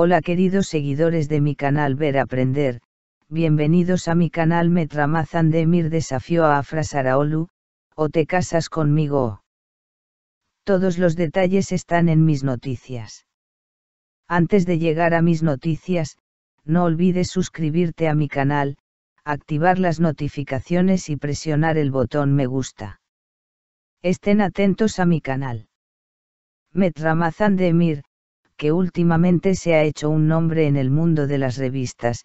Hola queridos seguidores de mi canal Ver Aprender, bienvenidos a mi canal Metramazan de Emir desafió a Afra Saraolu, o te casas conmigo. Todos los detalles están en mis noticias. Antes de llegar a mis noticias, no olvides suscribirte a mi canal, activar las notificaciones y presionar el botón me gusta. Estén atentos a mi canal. Metramazan de Emir, que últimamente se ha hecho un nombre en el mundo de las revistas,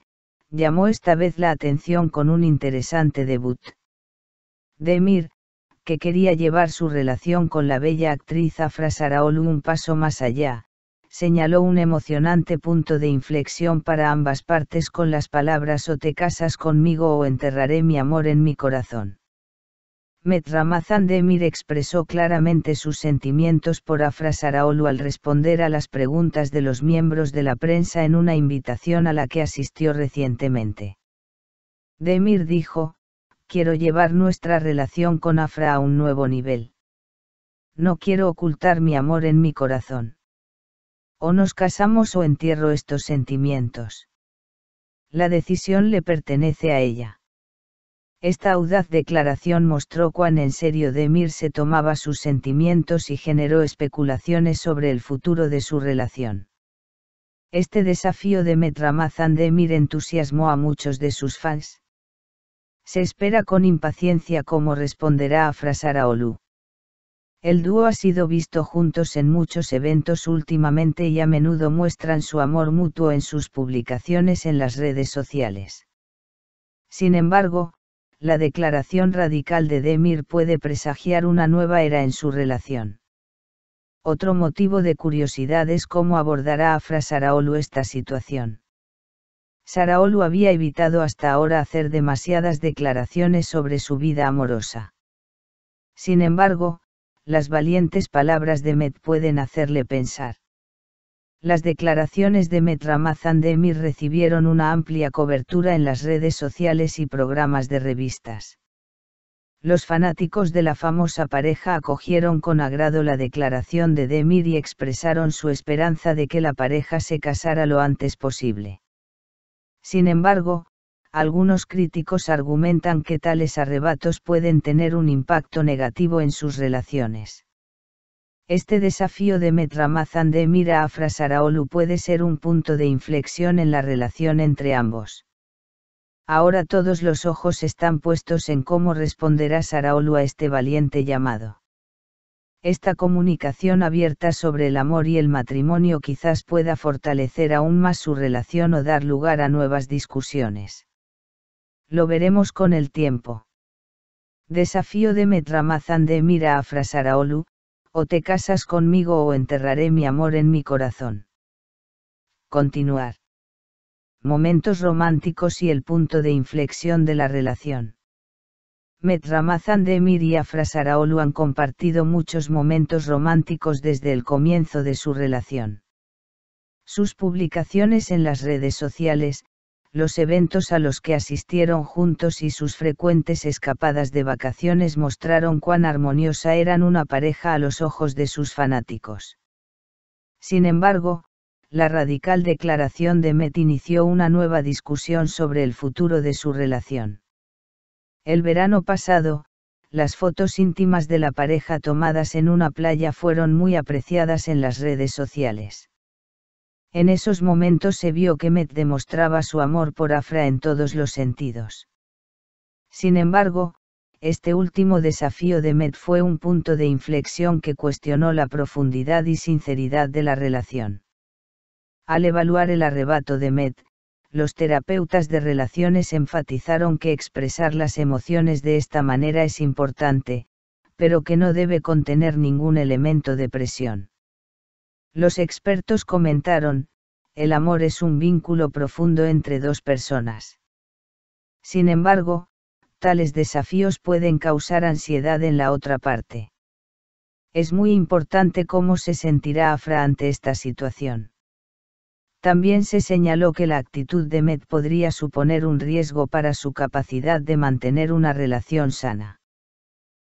llamó esta vez la atención con un interesante debut. Demir, que quería llevar su relación con la bella actriz Afra Saraolu un paso más allá, señaló un emocionante punto de inflexión para ambas partes con las palabras o te casas conmigo o enterraré mi amor en mi corazón. Ramazan Demir expresó claramente sus sentimientos por Afra Saraolu al responder a las preguntas de los miembros de la prensa en una invitación a la que asistió recientemente. Demir dijo, quiero llevar nuestra relación con Afra a un nuevo nivel. No quiero ocultar mi amor en mi corazón. O nos casamos o entierro estos sentimientos. La decisión le pertenece a ella. Esta audaz declaración mostró cuán en serio Demir se tomaba sus sentimientos y generó especulaciones sobre el futuro de su relación. Este desafío de Metramazan Demir entusiasmó a muchos de sus fans. Se espera con impaciencia cómo responderá a Olu. El dúo ha sido visto juntos en muchos eventos últimamente y a menudo muestran su amor mutuo en sus publicaciones en las redes sociales. Sin embargo, la declaración radical de Demir puede presagiar una nueva era en su relación. Otro motivo de curiosidad es cómo abordará Afra Saraolu esta situación. Saraolu había evitado hasta ahora hacer demasiadas declaraciones sobre su vida amorosa. Sin embargo, las valientes palabras de Met pueden hacerle pensar las declaraciones de Metramazan Demir recibieron una amplia cobertura en las redes sociales y programas de revistas. Los fanáticos de la famosa pareja acogieron con agrado la declaración de Demir y expresaron su esperanza de que la pareja se casara lo antes posible. Sin embargo, algunos críticos argumentan que tales arrebatos pueden tener un impacto negativo en sus relaciones. Este desafío de Metramazan de Mira a puede ser un punto de inflexión en la relación entre ambos. Ahora todos los ojos están puestos en cómo responderá Saraolu a este valiente llamado. Esta comunicación abierta sobre el amor y el matrimonio quizás pueda fortalecer aún más su relación o dar lugar a nuevas discusiones. Lo veremos con el tiempo. Desafío de Metramazan de Mira a o te casas conmigo o enterraré mi amor en mi corazón. Continuar. Momentos románticos y el punto de inflexión de la relación. Metramazan Demir y Afra han compartido muchos momentos románticos desde el comienzo de su relación. Sus publicaciones en las redes sociales, los eventos a los que asistieron juntos y sus frecuentes escapadas de vacaciones mostraron cuán armoniosa eran una pareja a los ojos de sus fanáticos. Sin embargo, la radical declaración de Met inició una nueva discusión sobre el futuro de su relación. El verano pasado, las fotos íntimas de la pareja tomadas en una playa fueron muy apreciadas en las redes sociales. En esos momentos se vio que Met demostraba su amor por Afra en todos los sentidos. Sin embargo, este último desafío de Met fue un punto de inflexión que cuestionó la profundidad y sinceridad de la relación. Al evaluar el arrebato de Met, los terapeutas de relaciones enfatizaron que expresar las emociones de esta manera es importante, pero que no debe contener ningún elemento de presión. Los expertos comentaron, el amor es un vínculo profundo entre dos personas. Sin embargo, tales desafíos pueden causar ansiedad en la otra parte. Es muy importante cómo se sentirá Afra ante esta situación. También se señaló que la actitud de Met podría suponer un riesgo para su capacidad de mantener una relación sana.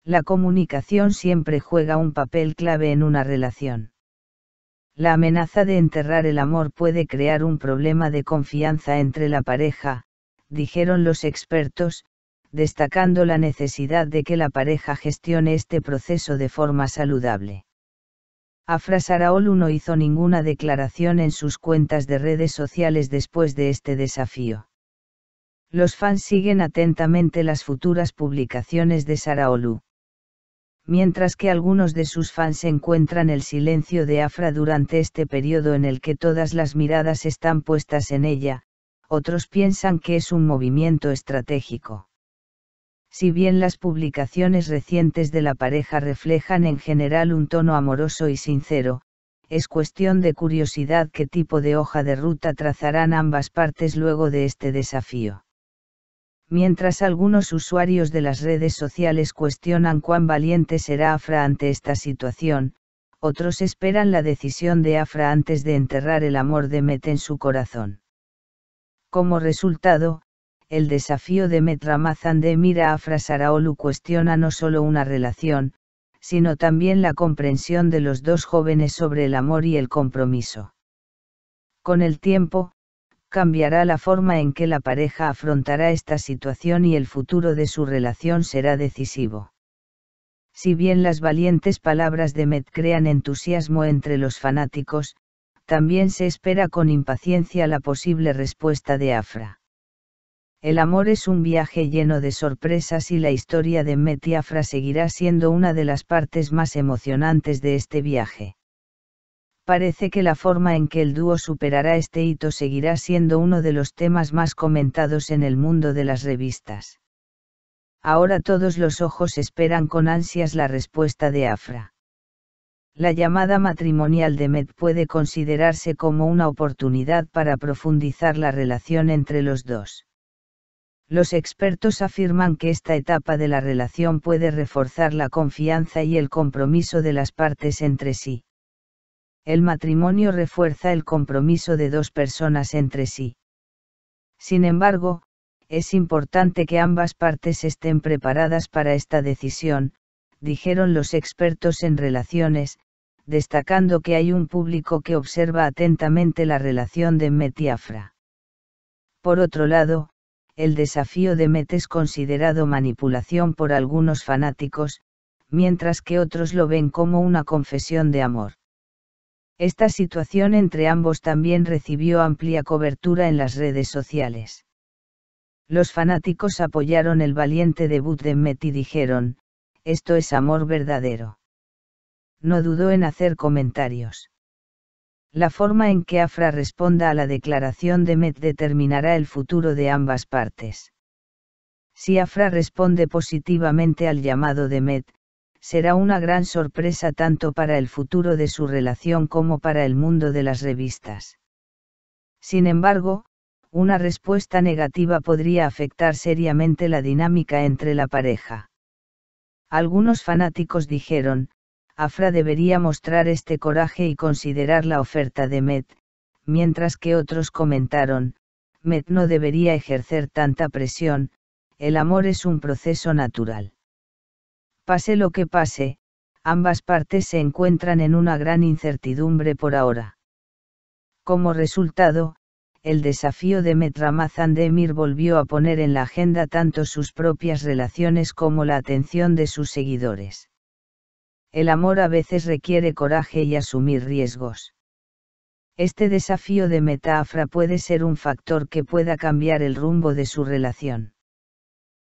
La comunicación siempre juega un papel clave en una relación. La amenaza de enterrar el amor puede crear un problema de confianza entre la pareja, dijeron los expertos, destacando la necesidad de que la pareja gestione este proceso de forma saludable. Afra Saraolu no hizo ninguna declaración en sus cuentas de redes sociales después de este desafío. Los fans siguen atentamente las futuras publicaciones de Saraolu mientras que algunos de sus fans encuentran el silencio de Afra durante este periodo en el que todas las miradas están puestas en ella, otros piensan que es un movimiento estratégico. Si bien las publicaciones recientes de la pareja reflejan en general un tono amoroso y sincero, es cuestión de curiosidad qué tipo de hoja de ruta trazarán ambas partes luego de este desafío mientras algunos usuarios de las redes sociales cuestionan cuán valiente será Afra ante esta situación, otros esperan la decisión de Afra antes de enterrar el amor de Met en su corazón. Como resultado, el desafío de Met Ramazan de Mira Afra Saraolu cuestiona no solo una relación, sino también la comprensión de los dos jóvenes sobre el amor y el compromiso. Con el tiempo, cambiará la forma en que la pareja afrontará esta situación y el futuro de su relación será decisivo. Si bien las valientes palabras de Met crean entusiasmo entre los fanáticos, también se espera con impaciencia la posible respuesta de Afra. El amor es un viaje lleno de sorpresas y la historia de Met y Afra seguirá siendo una de las partes más emocionantes de este viaje parece que la forma en que el dúo superará este hito seguirá siendo uno de los temas más comentados en el mundo de las revistas. Ahora todos los ojos esperan con ansias la respuesta de Afra. La llamada matrimonial de Med puede considerarse como una oportunidad para profundizar la relación entre los dos. Los expertos afirman que esta etapa de la relación puede reforzar la confianza y el compromiso de las partes entre sí el matrimonio refuerza el compromiso de dos personas entre sí. Sin embargo, es importante que ambas partes estén preparadas para esta decisión, dijeron los expertos en relaciones, destacando que hay un público que observa atentamente la relación de Metiafra. Por otro lado, el desafío de Met es considerado manipulación por algunos fanáticos, mientras que otros lo ven como una confesión de amor. Esta situación entre ambos también recibió amplia cobertura en las redes sociales. Los fanáticos apoyaron el valiente debut de Met y dijeron, esto es amor verdadero. No dudó en hacer comentarios. La forma en que Afra responda a la declaración de Met determinará el futuro de ambas partes. Si Afra responde positivamente al llamado de Met, será una gran sorpresa tanto para el futuro de su relación como para el mundo de las revistas. Sin embargo, una respuesta negativa podría afectar seriamente la dinámica entre la pareja. Algunos fanáticos dijeron, Afra debería mostrar este coraje y considerar la oferta de Met, mientras que otros comentaron, Met no debería ejercer tanta presión, el amor es un proceso natural. Pase lo que pase, ambas partes se encuentran en una gran incertidumbre por ahora. Como resultado, el desafío de Metramazan Mazandemir volvió a poner en la agenda tanto sus propias relaciones como la atención de sus seguidores. El amor a veces requiere coraje y asumir riesgos. Este desafío de Metafra puede ser un factor que pueda cambiar el rumbo de su relación.